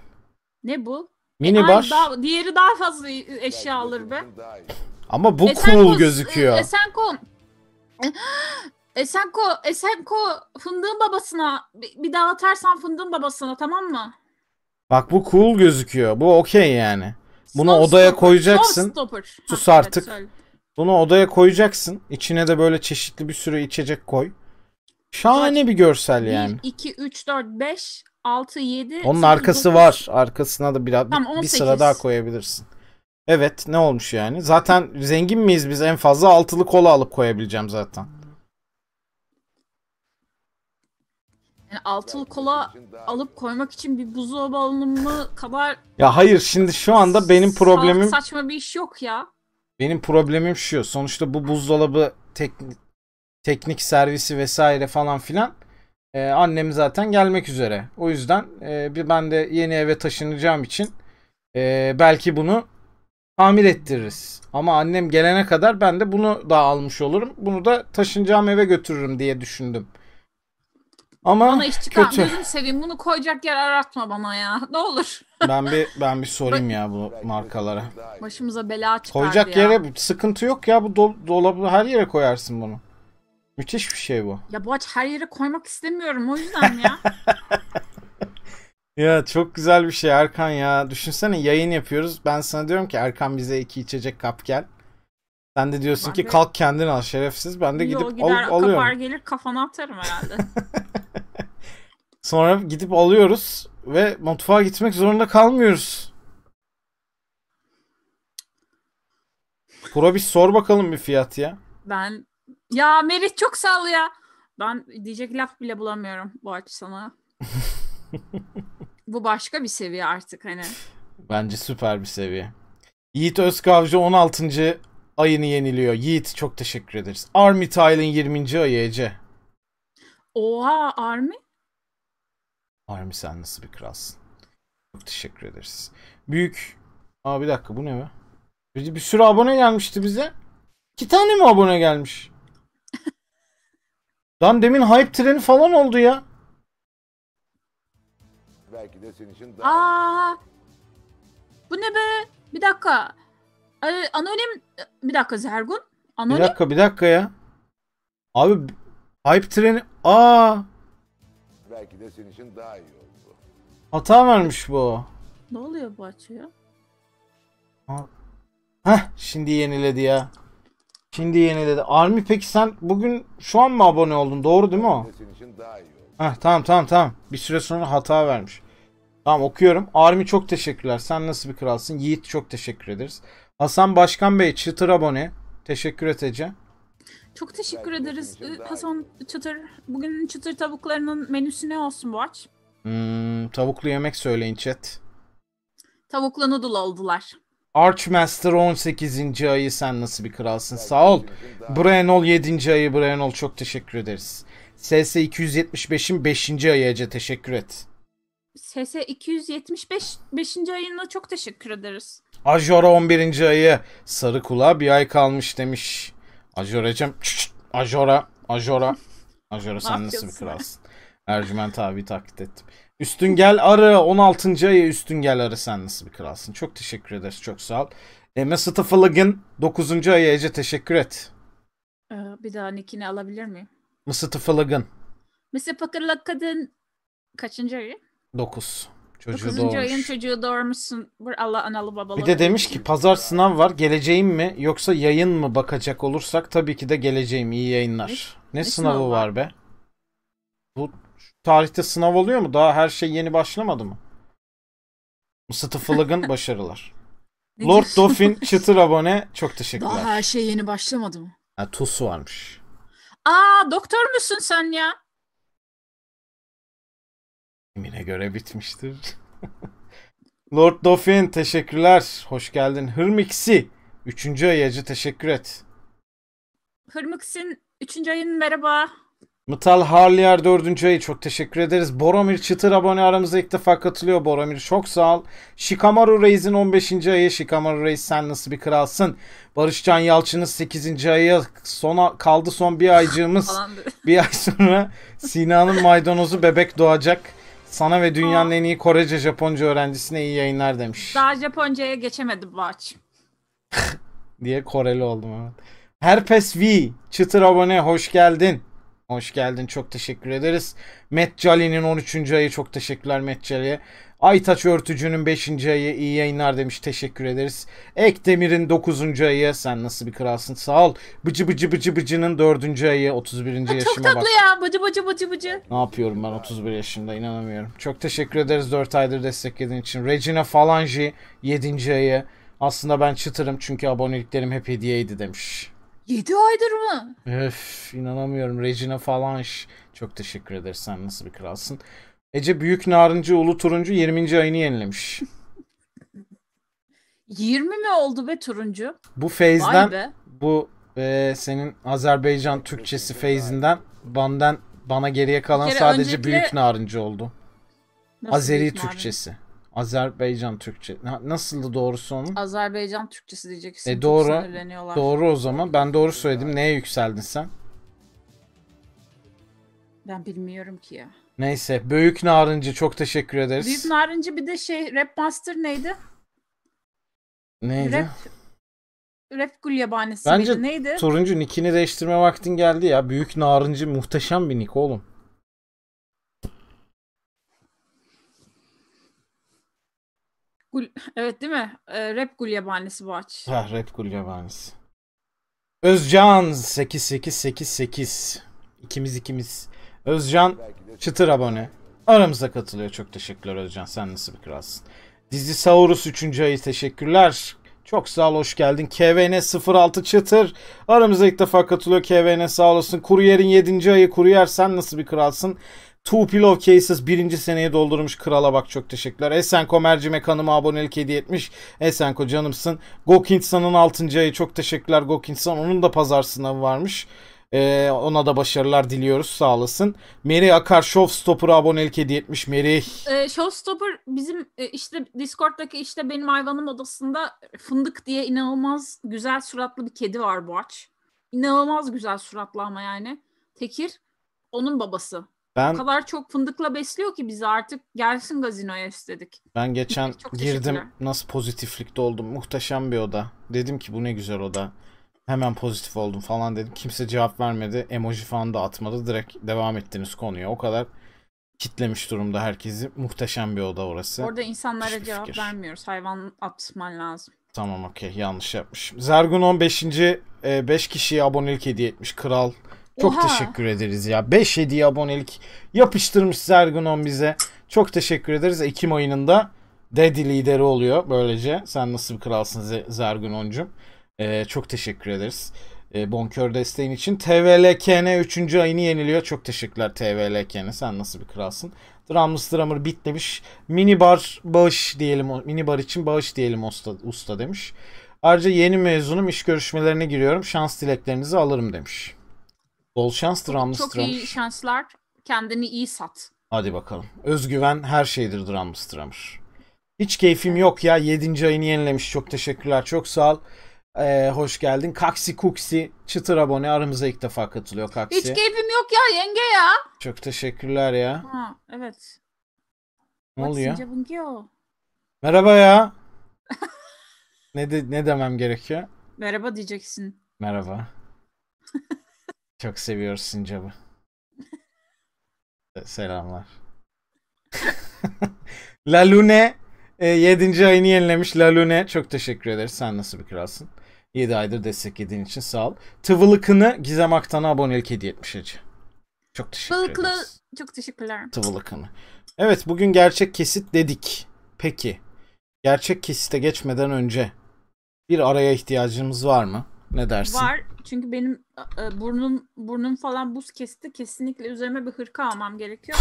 Ne bu? Minibar. e, Daha, diğeri daha fazla e, eşya alır be. Ama bu Esenko, cool e, gözüküyor. Esenko. Esenko, Esenko fındığın babasına bir daha atarsan fındığın babasına tamam mı? Bak bu cool gözüküyor. Bu okey yani. Bunu Stop odaya stopper. koyacaksın. Stop Sus artık. Evet, Bunu odaya koyacaksın. İçine de böyle çeşitli bir sürü içecek koy. Şahane bir görsel yani. 1, 2, 3, 4, 5, 6, 7. Onun arkası 9. var. Arkasına da biraz tamam, bir sıra daha koyabilirsin. Evet ne olmuş yani? Zaten zengin miyiz biz en fazla altılı kola alıp koyabileceğim zaten. Yani altılı kola alıp koymak için bir buzdolabı alınımı kadar... Ya hayır şimdi şu anda benim problemim... Saçma bir iş yok ya. Benim problemim şu. Sonuçta bu buzdolabı tek teknik servisi vesaire falan filan. Ee, annem zaten gelmek üzere. O yüzden e, bir ben de yeni eve taşınacağım için e, belki bunu tamir ettiririz. Ama annem gelene kadar ben de bunu da almış olurum. Bunu da taşınacağım eve götürürüm diye düşündüm. Ama, Ama iş çıkar. kötü. Gözünü seveyim bunu koyacak yer aratma bana ya. Ne olur. Ben bir ben bir sorayım ya bu markalara. Başımıza bela çıkar Koyacak ya. yere sıkıntı yok ya bu dolabı her yere koyarsın bunu. Müthiş bir şey bu. Ya bu aç her yere koymak istemiyorum o yüzden ya. ya çok güzel bir şey Erkan ya. Düşünsene yayın yapıyoruz. Ben sana diyorum ki Erkan bize iki içecek kap gel. Sen de diyorsun ben ki de... kalk kendin al şerefsiz. Ben de Yo, gidip gider, al, alıyorum. Kapar gelir kafana atarım herhalde. Sonra gidip alıyoruz ve mutfağa gitmek zorunda kalmıyoruz. Kura bir sor bakalım bir fiyat ya. Ben ya Merih çok sağ ol ya. Ben diyecek laf bile bulamıyorum bu aç sana. bu başka bir seviye artık hani. Bence süper bir seviye. Yiğit Özkavcı 16. ayını yeniliyor. Yiğit çok teşekkür ederiz. Army Tile'ın 20. ayı Ece. Oha Army. Army sen nasıl bir kralsın. Çok teşekkür ederiz. Büyük. Aa bir dakika bu ne be? Bir, bir sürü abone gelmişti bize. İki tane mi abone gelmiş? Lan demin hype treni falan oldu ya. Belki de senin için daha... Aa, bu ne be? Bir dakika. Ee, anonim... Bir dakika Zergun. Anonim. Bir dakika bir dakika ya. Abi hype treni... Aa. Belki de senin için daha iyi oldu. Hata vermiş bu. Ne oluyor bu açıyor? Ha, Heh, şimdi yeniledi ya. Şimdi yeniledi. Army peki sen bugün şu an mı abone oldun? Doğru değil mi o? Senin Heh, tamam tamam tamam. Bir süre sonra hata vermiş. Tamam okuyorum. Army çok teşekkürler. Sen nasıl bir kralsın? Yiğit çok teşekkür ederiz. Hasan Başkan Bey çıtır abone. Teşekkür et Ece. Çok teşekkür ederiz. Hasan çıtır. Bugün çıtır tavuklarının menüsü ne olsun Boğaç? Hmm, tavuklu yemek söyleyin chat. Tavuklu noodle oldular. Archmaster 18. ayı sen nasıl bir kralsın sağ ol. Brenol 7. ayı Brenol çok teşekkür ederiz. SS 275'in 5. ayı Ece teşekkür et. SS 275 5. ayına çok teşekkür ederiz. Ajora 11. ayı sarı kulağa bir ay kalmış demiş. Ajora'cım Ajora Ajora Ajora sen nasıl bir kralsın. Ercüment abi taklit ettim. Üstün gel arı 16. ayı üstün gel arı sen nasıl bir kralsın. Çok teşekkür ederiz çok sağ ol. E, Mesut'a Flag'ın 9. ayı Ece teşekkür et. Ee, bir daha nickini alabilir miyim? Mesut'a Flag'ın. Mesut'a Flag'ın kadın kaçıncı ayı? dokuz Çocuğu 9. doğurmuş. ayın çocuğu doğurmuşsun. Allah analı babalı. Bir de demiş ki pazar sınav var. Geleceğim mi yoksa yayın mı bakacak olursak tabii ki de geleceğim. iyi yayınlar. Ne, ne, ne sınavı, sınavı var be? Bu Tarihte sınav oluyor mu? Daha her şey yeni başlamadı mı? Steflag'ın başarılar. Lord diyorsun? Dolphin çıtır abone. Çok teşekkürler. Daha her şey yeni başlamadı mı? Ha, tuz varmış. Aa doktor musun sen ya? Kimine göre bitmiştir. Lord Dolphin teşekkürler. Hoş geldin. Hırmiksi. Üçüncü ayacı teşekkür et. Hırmiksin üçüncü ayın merhaba. Mıtal Harlier 4. ayı çok teşekkür ederiz. Boromir Çıtır abone aramızda ilk defa katılıyor. Boromir çok sağ ol. Shikamaru Reis'in 15. ayı. Shikamaru Reis sen nasıl bir kralsın. Barışcan Yalçın'ın 8. ayı. Sona, kaldı son bir aycığımız. bir ay sonra Sina'nın maydanozu bebek doğacak. Sana ve dünyanın en iyi Korece Japonca öğrencisine iyi yayınlar demiş. Daha Japonca'ya geçemedim Bahç. diye Koreli oldum evet. Herpes V. Çıtır abone hoş geldin. Hoş geldin. Çok teşekkür ederiz. Metcali'nin 13. ayı. Çok teşekkürler Metcali'ye. Aytaç Örtücü'nün 5. ayı. iyi yayınlar demiş. Teşekkür ederiz. Ekdemir'in 9. ayı. Sen nasıl bir kralsın. Sağ ol. Bıcı Bıcı Bıcı Bıcı'nın 4. ayı. 31. Ha, yaşıma çok bak. Çok tatlı ya. Bıcı Bıcı Bıcı Bıcı. Ne yapıyorum ben 31 yaşında inanamıyorum. Çok teşekkür ederiz 4 aydır desteklediğin için. Regina Falanji 7. ayı. Aslında ben çıtırım çünkü aboneliklerim hep hediyeydi demiş. 7 aydır mı? Öf inanamıyorum Regina Falanş. Çok teşekkür ederiz sen nasıl bir kralsın. Ece Büyük Narıncı Ulu Turuncu 20. ayını yenilemiş. 20 mi oldu be turuncu? Bu feyzden bu e, senin Azerbaycan Türkçesi feyzinden benden bana geriye kalan sadece önceki... Büyük Narıncı oldu. Nasıl Azeri Türkçesi. Narıncı? Azerbaycan Türkçe. Nasıldı doğrusu onun? Azerbaycan Türkçesi diyeceksin. E doğru. Doğru o zaman. Ben doğru söyledim. Neye yükseldin sen? Ben bilmiyorum ki ya. Neyse. Büyük Narıncı çok teşekkür ederiz. Büyük Narıncı bir de şey Rap Master neydi? Neydi? Rap, rap Gül Yabanesi Bence miydi? Neydi? Turuncu nickini değiştirme vaktin geldi ya. Büyük Narıncı muhteşem bir nick oğlum. Gul, evet değil mi? E, rap gulyabanesi bu aç. Ha, rap gulyabanesi. Özcan 8888 ikimiz ikimiz. Özcan çıtır abone. Aramıza katılıyor. Çok teşekkürler Özcan. Sen nasıl bir kralsın. Dizi Saurus 3. ayı teşekkürler. Çok sağ ol, hoş geldin. KVN 06 Çıtır. Aramıza ilk defa katılıyor KVN sağ olasın. Kuryer'in 7. ayı Kuryer sen nasıl bir kralsın. Two Pillow Cases birinci seneyi doldurmuş krala bak çok teşekkürler. Esenko mercimek hanıma abonelik hediye etmiş. Esenko canımsın. Gokinsan'ın 6. ayı çok teşekkürler Gokinsan. Onun da pazar sınavı varmış. Ee, ona da başarılar diliyoruz sağ olasın. Merih Akar Showstopper'a abonelik hediye etmiş Meri. Ee, Showstopper bizim e, işte Discord'daki işte benim hayvanım odasında Fındık diye inanılmaz güzel suratlı bir kedi var bu aç. İnanılmaz güzel suratlı ama yani. Tekir onun babası. Ben, o kadar çok fındıkla besliyor ki bizi artık gelsin gazinoya istedik. Ben geçen girdim nasıl pozitiflikte oldum. Muhteşem bir oda. Dedim ki bu ne güzel oda. Hemen pozitif oldum falan dedim. Kimse cevap vermedi. Emoji falan da atmadı. Direkt devam ettiniz konuya. O kadar kitlemiş durumda herkesi. Muhteşem bir oda orası. Orada insanlara Hiçbir cevap fikir. vermiyoruz. Hayvan atman lazım. Tamam okey yanlış yapmış. Zergun 15. 5 e, kişiye abonelik hediye etmiş. Kral çok Oha. teşekkür ederiz ya. 5 hediye abonelik yapıştırmış Zergunon bize. Çok teşekkür ederiz. Ekim ayında Daddy lideri oluyor böylece. Sen nasıl bir kralsın Zergunoncum. Ee, çok teşekkür ederiz. Ee, bonkör desteğin için. TVLKN 3. ayını yeniliyor. Çok teşekkürler TVLKN. Sen nasıl bir kralsın. Drumless Drummer bitlemiş. Mini bar bağış diyelim. Mini bar için bağış diyelim usta, usta demiş. Ayrıca yeni mezunum iş görüşmelerine giriyorum. Şans dileklerinizi alırım demiş. Bol şans dramlı Çok Strummer. iyi şanslar. Kendini iyi sat. Hadi bakalım. Özgüven her şeydir dramlı Strummer. Hiç keyfim yok ya. 7. ayını yenilemiş. Çok teşekkürler. Çok sağ ol. Ee, hoş geldin. Kaksi Kuksi çıtır abone aramıza ilk defa katılıyor Kaksi. Hiç keyfim yok ya yenge ya. Çok teşekkürler ya. Ha, evet. Ne oluyor? Merhaba ya. ne de, ne demem gerekiyor? Merhaba diyeceksin. Merhaba. Çok seviyoruz sincabı. Selamlar. La Lune 7. E, ayını yenilemiş. La Lune çok teşekkür ederiz. Sen nasıl bir kralsın? 7 aydır desteklediğin için sağ ol. Tıvılıkını Gizem Aktan'a abonelik hediye etmiş Hacı. Çok teşekkür Tıvılıklı, ederiz. Çok teşekkürler. Tıvılıkını. Evet bugün gerçek kesit dedik. Peki. Gerçek kesite geçmeden önce bir araya ihtiyacımız var mı? Ne dersin? Var. Çünkü benim e, burnum burnum falan buz kesti. Kesinlikle üzerime bir hırka almam gerekiyor.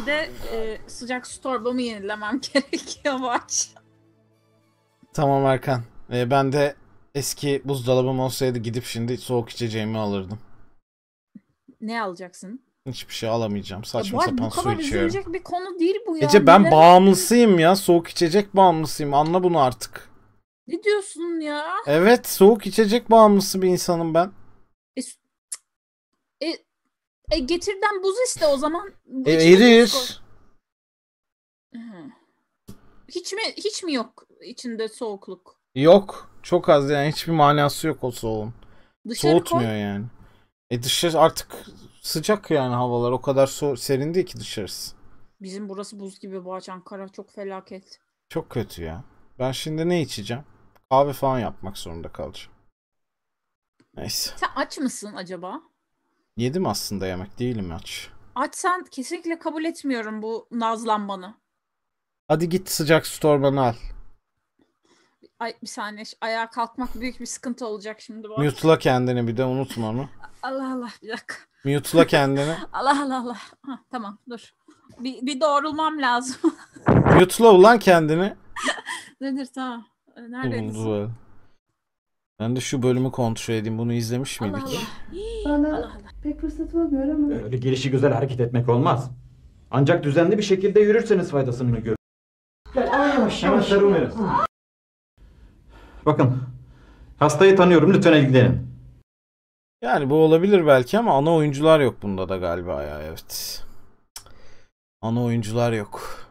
Bir de e, sıcak su torbamı yenilemem gerekiyor bu akşam. Tamam Erkan. E, ben de eski buzdolabım olsaydı gidip şimdi soğuk içeceğimi alırdım. Ne alacaksın? Hiçbir şey alamayacağım. E, Saçma ya sapan su içiyorum. Bu kadar üzülecek bir konu değil bu ya. Ece ben Neler bağımlısıyım ya. Soğuk içecek bağımlısıyım. Anla bunu artık. Ne diyorsun ya? Evet soğuk içecek bağımlısı bir insanım ben. E, e, e getirden buz işte o zaman. E, erir. Hiç mi hiç mi yok içinde soğukluk? Yok. Çok az yani hiçbir manası yok o soğuğun. Dışarı Soğutmuyor koy. yani. E dışarı artık sıcak yani havalar o kadar so serindi ki dışarısı. Bizim burası buz gibi Bahçe Ankara çok felaket. Çok kötü ya. Ben şimdi ne içeceğim? kahve falan yapmak zorunda kalacağım. Neyse. Sen aç mısın acaba? Yedim aslında yemek değilim aç. Açsan kesinlikle kabul etmiyorum bu nazlanmanı. Hadi git sıcak su torbanı al. Ay bir saniye ayağa kalkmak büyük bir sıkıntı olacak şimdi bu. Mute'la kendini bir de unutma onu. Allah Allah bir dakika. Mute'la kendini. Allah Allah Allah. Ha, tamam dur. Bir, bir doğrulmam lazım. Mute'la ulan kendini. Nedir tamam. Neredeydiniz? Bulundu. Ben de şu bölümü kontrol edeyim. Bunu izlemiş miydik? Allah Allah. Bana Allah Allah. pek fırsat olmuyor ama. Öyle gelişi güzel hareket etmek olmaz. Ancak düzenli bir şekilde yürürseniz faydasını görür. Gel ama yavaş Hemen Bakın. Hastayı tanıyorum. Lütfen ilgilenin. Yani bu olabilir belki ama ana oyuncular yok bunda da galiba ya evet. Ana oyuncular yok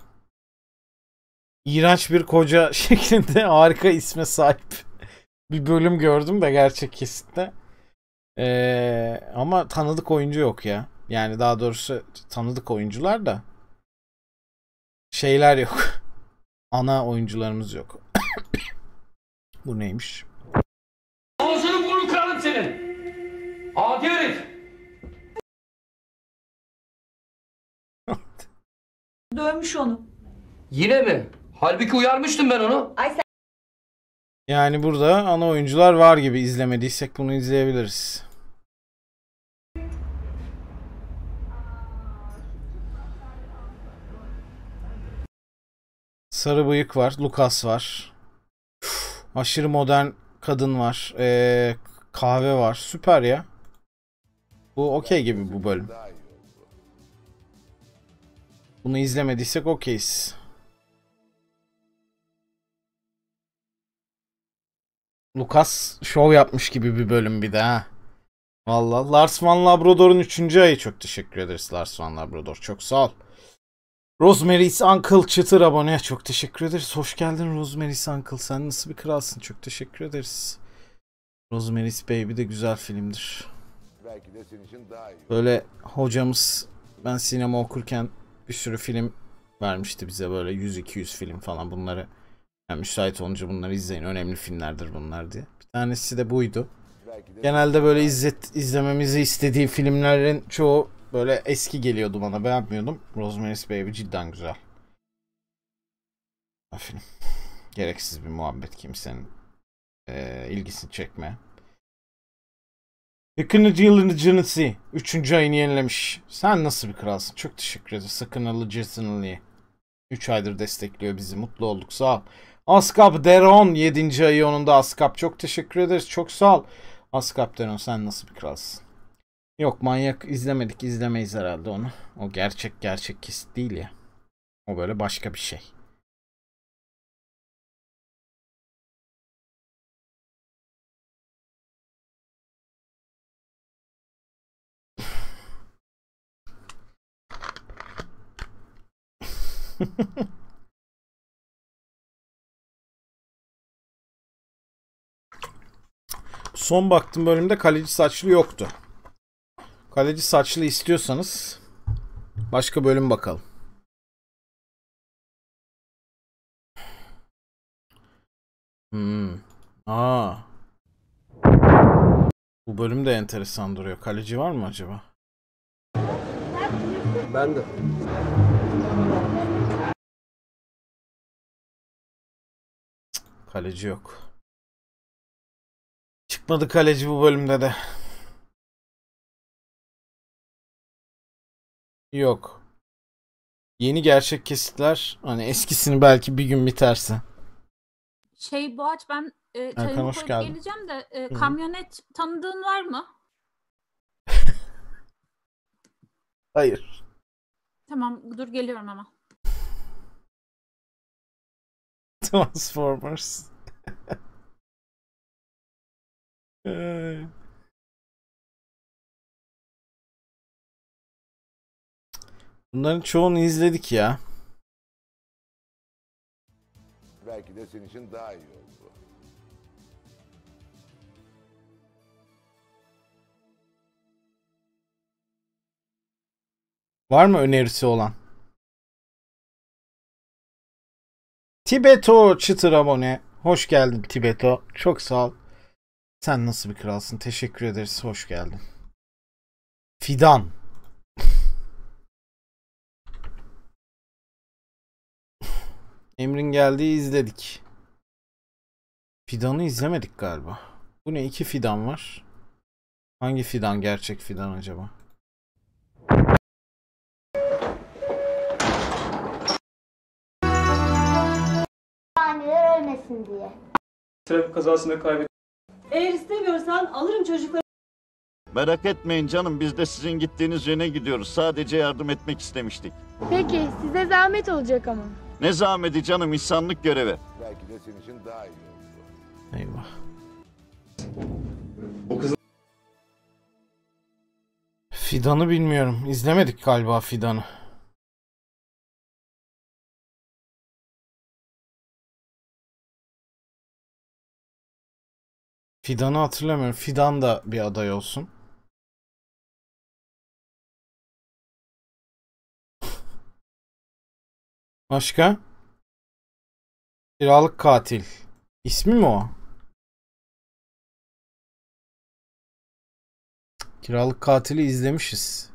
iğrenç bir koca şeklinde harika isme sahip bir bölüm gördüm de gerçek kesitte. Ee, ama tanıdık oyuncu yok ya. Yani daha doğrusu tanıdık oyuncular da şeyler yok. Ana oyuncularımız yok. Bu neymiş? Ağzını burnunu kralım senin. Adi herif. Dövmüş onu. Yine mi? Halbuki uyarmıştım ben onu. Ay sen... Yani burada ana oyuncular var gibi izlemediysek bunu izleyebiliriz. Sarı bıyık var. Lucas var. Üf, aşırı modern kadın var. Ee, kahve var. Süper ya. Bu okey gibi bu bölüm. Bunu izlemediysek okeyiz. Lucas şov yapmış gibi bir bölüm bir de ha. Valla Lars Van Labrador'un 3. ayı çok teşekkür ederiz Lars Van Labrador. Çok sağ ol. Rosemary's Uncle çıtır abone. Çok teşekkür ederiz. Hoş geldin Rosemary's Uncle. Sen nasıl bir kralsın? Çok teşekkür ederiz. Rosemary's Baby de güzel filmdir. Belki de senin için daha iyi. Böyle hocamız ben sinema okurken bir sürü film vermişti bize böyle 100-200 film falan bunları yani müsait olunca bunları izleyin. Önemli filmlerdir bunlar diye. Bir tanesi de buydu. Genelde böyle izlet, izlememizi istediği filmlerin çoğu böyle eski geliyordu bana. Beğenmiyordum. Rosemary's Baby cidden güzel. Film. Gereksiz bir muhabbet kimsenin e, ilgisini çekme. Yakınıcı yılıcınısı üçüncü ayını yenilemiş. Sen nasıl bir kralsın? Çok teşekkür ederiz. Sakın alıcısınlığı. üç aydır destekliyor bizi. Mutlu olduk. Sağ ol. Askap Deron 7. ayı onun da Askap. Çok teşekkür ederiz. Çok sağ ol. Askap Deron sen nasıl bir kralsın? Yok manyak izlemedik izlemeyiz herhalde onu. O gerçek gerçek his değil ya. O böyle başka bir şey. Son baktığım bölümde kaleci saçlı yoktu. Kaleci saçlı istiyorsanız başka bölüm bakalım. Hmm. Aa. Bu bölüm de enteresan duruyor. Kaleci var mı acaba? Ben de. Kaleci yok. Çıkmadı kaleci bu bölümde de. Yok. Yeni gerçek kesitler hani eskisini belki bir gün biterse. Şey Boğaç ben e, çayımı Erkan, koyup geleceğim de e, kamyonet tanıdığın var mı? Hayır. Tamam dur geliyorum ama. Transformers. Bunların çoğunu izledik ya. Belki de senin için daha iyi oldu. Var mı önerisi olan? Tibeto çıtır abone. Hoş geldin Tibeto. Çok sağ ol. Sen nasıl bir kralsın? Teşekkür ederiz. Hoş geldin. Fidan. Emrin geldiği izledik. Fidan'ı izlemedik galiba. Bu ne? İki fidan var. Hangi fidan gerçek fidan acaba? Anneler ölmesin diye. Trafik kazasında kaybettik. Eğer istemiyorsan alırım çocukları. Merak etmeyin canım biz de sizin gittiğiniz yöne gidiyoruz. Sadece yardım etmek istemiştik. Peki size zahmet olacak ama. Ne zahmeti canım insanlık görevi. Belki de senin için daha iyi oldu. Eyvah. O kız. Fidan'ı bilmiyorum. İzlemedik galiba Fidan'ı. Fidan'ı hatırlamıyorum. Fidan da bir aday olsun. Başka? Kiralık katil. İsmi mi o? Kiralık katili izlemişiz.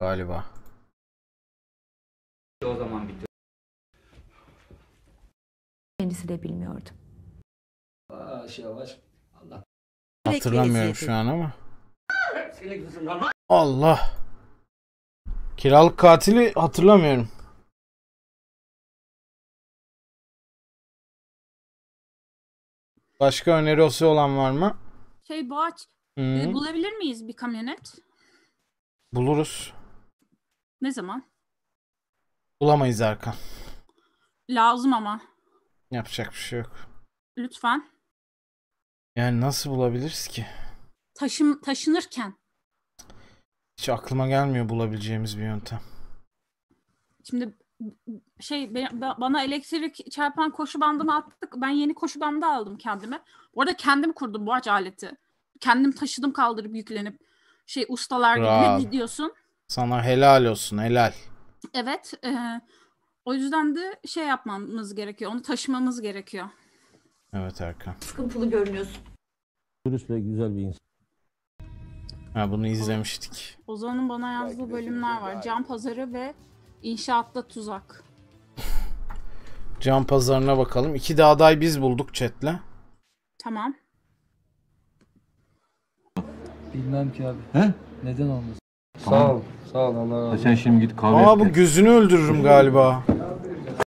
Galiba. O zaman bitti. Kendisi de bilmiyordu yavaş yavaş Allah. Hatırlamıyorum şu an ama. Allah. Kiralık katili hatırlamıyorum. Başka önerisi olan var mı? Şey Boğaç, hmm. e, bulabilir miyiz bir kamyonet? Buluruz. Ne zaman? Bulamayız Erkan. Lazım ama. Yapacak bir şey yok. Lütfen. Yani nasıl bulabiliriz ki? Taşın, taşınırken. Hiç aklıma gelmiyor bulabileceğimiz bir yöntem. Şimdi şey bana elektrik çarpan koşu bandımı attık. Ben yeni koşu bandı aldım kendime. Orada kendim kurdum bu aleti. Kendim taşıdım kaldırıp yüklenip şey ustalar gibi gidiyorsun. Sana helal olsun helal. Evet. E, o yüzden de şey yapmamız gerekiyor. Onu taşımamız gerekiyor. Evet Erkan. Sıkıntılı görünüyorsun. Dürüst ve güzel bir insan. Ha, bunu izlemiştik. Ozan'ın bana yazdığı bölümler var. Cam pazarı ve inşaatta tuzak. Cam pazarına bakalım. İki de aday biz bulduk chatle. Tamam. Bilmem ki abi. He? Neden olmasın? Sağ ol. Sağ ol Allah razı olsun. Sen şimdi git kahve Aa bu gözünü öldürürüm galiba.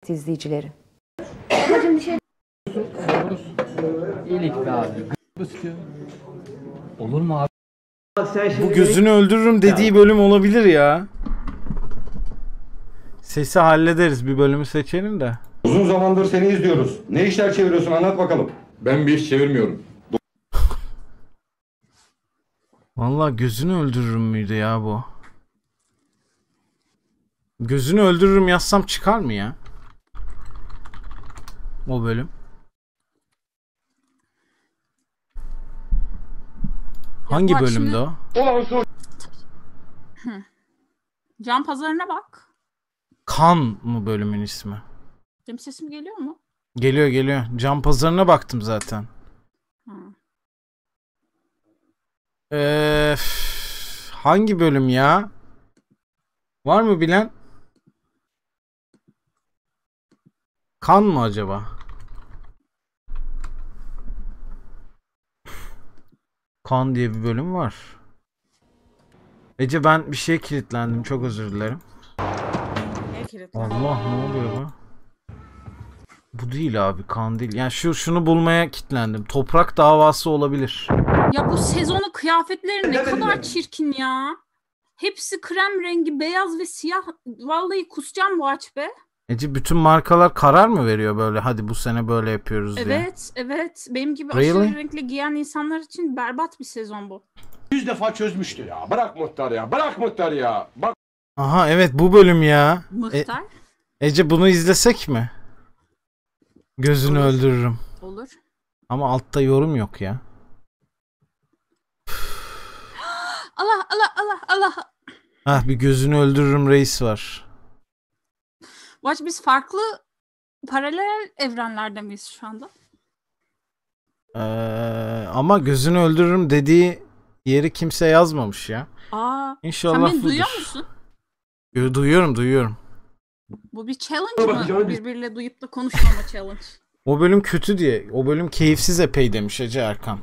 İzleyicileri. Olur mu abi? Bak sen şimdi Bu gözünü öldürürüm dediği bölüm olabilir ya. Sesi hallederiz. Bir bölümü seçelim de. Uzun zamandır seni izliyoruz. Ne işler çeviriyorsun anlat bakalım. Ben bir iş çevirmiyorum. Vallahi gözünü öldürürüm müydü ya bu? Gözünü öldürürüm yazsam çıkar mı ya? O bölüm. Hangi bak bölümde şimdi... o? Hı. Can pazarına bak. Kan mı bölümün ismi? Benim sesim geliyor mu? Geliyor geliyor. Can pazarına baktım zaten. Hı. Ee, hangi bölüm ya? Var mı bilen? Kan mı acaba? Kan diye bir bölüm var. Ece ben bir şeye kilitlendim. Çok özür dilerim. Allah ne oluyor bu? Bu değil abi kan değil. Yani şu şunu bulmaya kilitlendim. Toprak davası olabilir. Ya bu sezonu kıyafetleri ne kadar çirkin ya. Hepsi krem rengi beyaz ve siyah. Vallahi kusacağım bu aç be. Ece bütün markalar karar mı veriyor böyle hadi bu sene böyle yapıyoruz diye? Evet, evet. Benim gibi Really? aşırı renkli giyen insanlar için berbat bir sezon bu. Yüz defa çözmüştü ya. Bırak muhtar ya. Bırak muhtar ya. Bak Aha evet bu bölüm ya. E- Ece bunu izlesek mi? Gözünü Olur. öldürürüm. olur. Ama altta yorum yok ya. Allah Allah Allah Allah. Ah bir gözünü öldürürüm reis var. Bu biz farklı paralel evrenlerde miyiz şu anda? Ee, ama gözünü öldürürüm dediği yeri kimse yazmamış ya. Aa, İnşallah sen beni duyuyor musun? duyuyorum duyuyorum. Bu bir challenge mı? Birbiriyle duyup da konuşmama challenge. O bölüm kötü diye. O bölüm keyifsiz epey demiş Ece Erkan.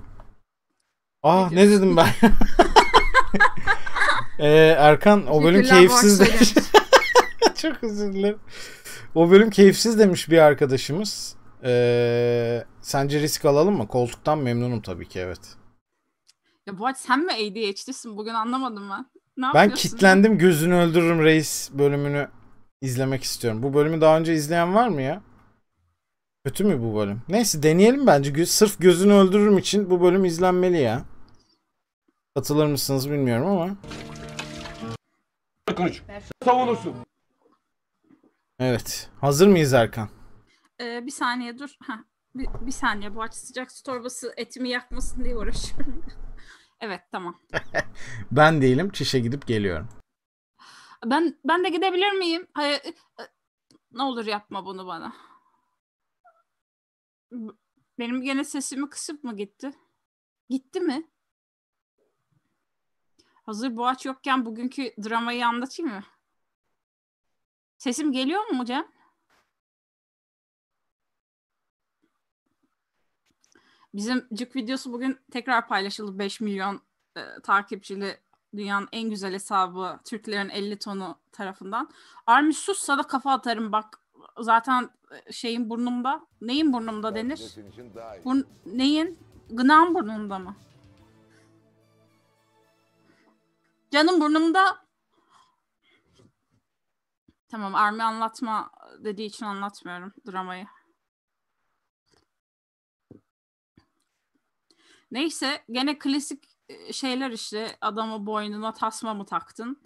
Ah ne, ne dedim ben? ee, Erkan o bölüm keyifsiz demiş. Çok özür dilerim. O bölüm keyifsiz demiş bir arkadaşımız. Ee, sence risk alalım mı? Koltuktan memnunum tabii ki evet. Ya bu sen mi ADHD'sin? Bugün anlamadım ben. Ne ben kitlendim gözünü öldürürüm reis bölümünü izlemek istiyorum. Bu bölümü daha önce izleyen var mı ya? Kötü mü bu bölüm? Neyse deneyelim bence. Sırf gözünü öldürürüm için bu bölüm izlenmeli ya. Katılır mısınız bilmiyorum ama. Konuş. Savunursun. Evet. Hazır mıyız Erkan? Ee, bir saniye dur. Heh, bir, bir saniye bu aç sıcak su torbası etimi yakmasın diye uğraşıyorum. evet tamam. ben değilim. Çişe gidip geliyorum. Ben ben de gidebilir miyim? Hayır, e, e, ne olur yapma bunu bana. Benim gene sesimi kısıp mı gitti? Gitti mi? Hazır Boğaç yokken bugünkü dramayı anlatayım mı? Sesim geliyor mu hocam? Bizim cık videosu bugün tekrar paylaşıldı. 5 milyon e, takipçili dünyanın en güzel hesabı Türklerin 50 tonu tarafından. Armi sussa da kafa atarım bak zaten e, şeyin burnumda. Neyin burnumda denir? Burn, neyin? Gınan burnumda mı? Canım burnumda Tamam Army anlatma dediği için anlatmıyorum dramayı. Neyse gene klasik e, şeyler işte adamı boynuna tasma mı taktın?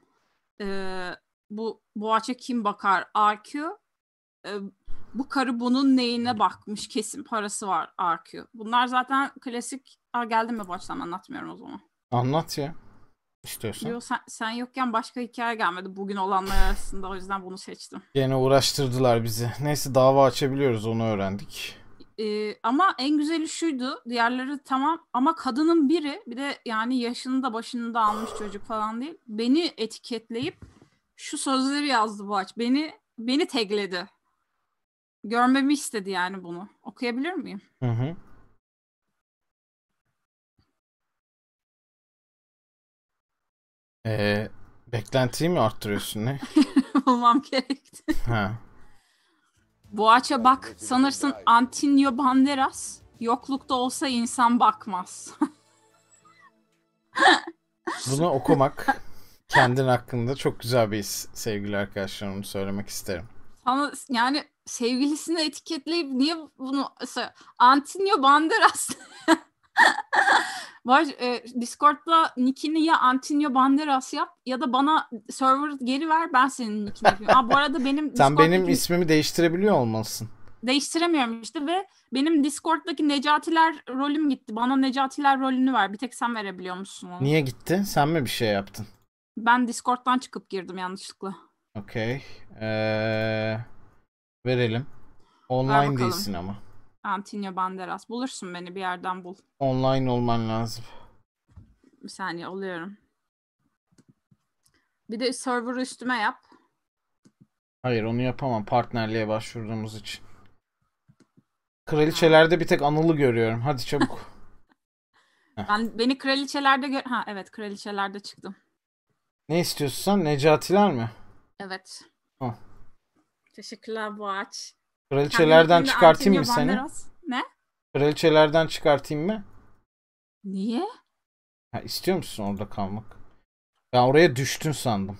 Ee, bu boğaça kim bakar? AQ. Ee, bu karı bunun neyine bakmış kesin parası var AQ. Bunlar zaten klasik. Aa, geldim mi baştan anlatmıyorum o zaman. Anlat ya istiyorsan. Yok sen, sen yokken başka hikaye gelmedi bugün olanlar arasında o yüzden bunu seçtim. Gene uğraştırdılar bizi. Neyse dava açabiliyoruz onu öğrendik. Ee, ama en güzeli şuydu diğerleri tamam ama kadının biri bir de yani yaşını da başını da almış çocuk falan değil. Beni etiketleyip şu sözleri yazdı bu aç. Beni beni tagledi Görmemi istedi yani bunu. Okuyabilir miyim? Hı hı. Ee, beklentiyi mi arttırıyorsun ne? Olmam gerekti. Ha. Boğaça bak sanırsın Antonio Banderas. Yoklukta olsa insan bakmaz. Bunu okumak kendin hakkında çok güzel bir his sevgili arkadaşlarım söylemek isterim. Ama yani sevgilisini etiketleyip niye bunu Antonio Banderas Var e, Discord'da nickini ya Antonio Banderas yap ya da bana server geri ver ben senin nickini yapıyorum. Aa, bu arada benim Sen benim nickini... ismimi değiştirebiliyor olmalısın. Değiştiremiyorum işte ve benim Discord'daki Necatiler rolüm gitti. Bana Necatiler rolünü ver. Bir tek sen verebiliyormuşsun onu. Niye gitti? Sen mi bir şey yaptın? Ben Discord'dan çıkıp girdim yanlışlıkla. Okey. Ee, verelim. Online ver değilsin ama. Antonio Banderas. Bulursun beni bir yerden bul. Online olman lazım. Bir saniye oluyorum. Bir de server üstüme yap. Hayır onu yapamam partnerliğe başvurduğumuz için. Kraliçelerde bir tek Anıl'ı görüyorum. Hadi çabuk. ben beni kraliçelerde gör ha evet kraliçelerde çıktım. Ne istiyorsun sen? Necatiler mi? Evet. Ha. Teşekkürler Boğaç. Kraliçelerden çıkartayım mı seni? Ne? Kraliçelerden çıkartayım mı? Niye? Ha, istiyor musun orada kalmak? Ya oraya düştün sandım.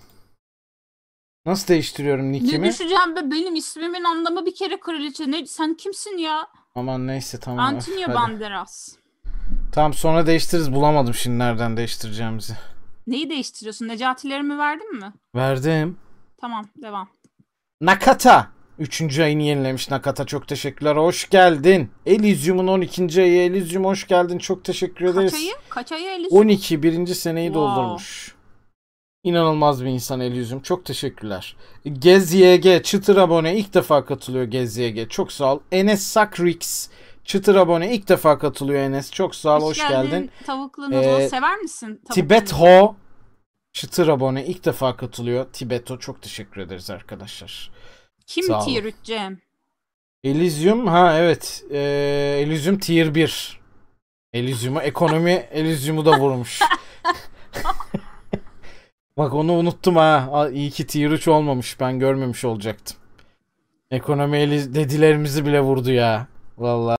Nasıl değiştiriyorum nickimi? Ne düşeceğim be benim ismimin anlamı bir kere kraliçe. Ne, sen kimsin ya? Aman neyse tamam. Antonio Banderas. Tamam sonra değiştiririz. Bulamadım şimdi nereden değiştireceğimizi. Neyi değiştiriyorsun? Necatilerimi verdin mi? Verdim. Tamam devam. Nakata. Üçüncü ayını yenilemiş Nakata. Çok teşekkürler. Hoş geldin. Elysium'un 12. ayı. Elysium hoş geldin. Çok teşekkür ederiz. Kaç ayı? Kaç ayı Elysium? 12. Birinci seneyi wow. doldurmuş. İnanılmaz bir insan Elysium. Çok teşekkürler. Gez YG. Çıtır abone. ilk defa katılıyor Gez YG. Çok sağ ol. Enes Sakrix. Çıtır abone ilk defa katılıyor Enes. Çok sağ ol. Hoş, hoş geldin. geldin. Tavuklu noodle ee, sever misin? Tavuklu Tibet Ho. Çıtır abone ilk defa katılıyor. Tibeto çok teşekkür ederiz arkadaşlar. Kim Sağ tier 3 Cem? Elysium ha evet. Ee, Elysium tier 1. Elysium'u ekonomi Elysium'u da vurmuş. Bak onu unuttum ha. İyi ki tier 3 olmamış. Ben görmemiş olacaktım. Ekonomi dedilerimizi bile vurdu ya. Vallahi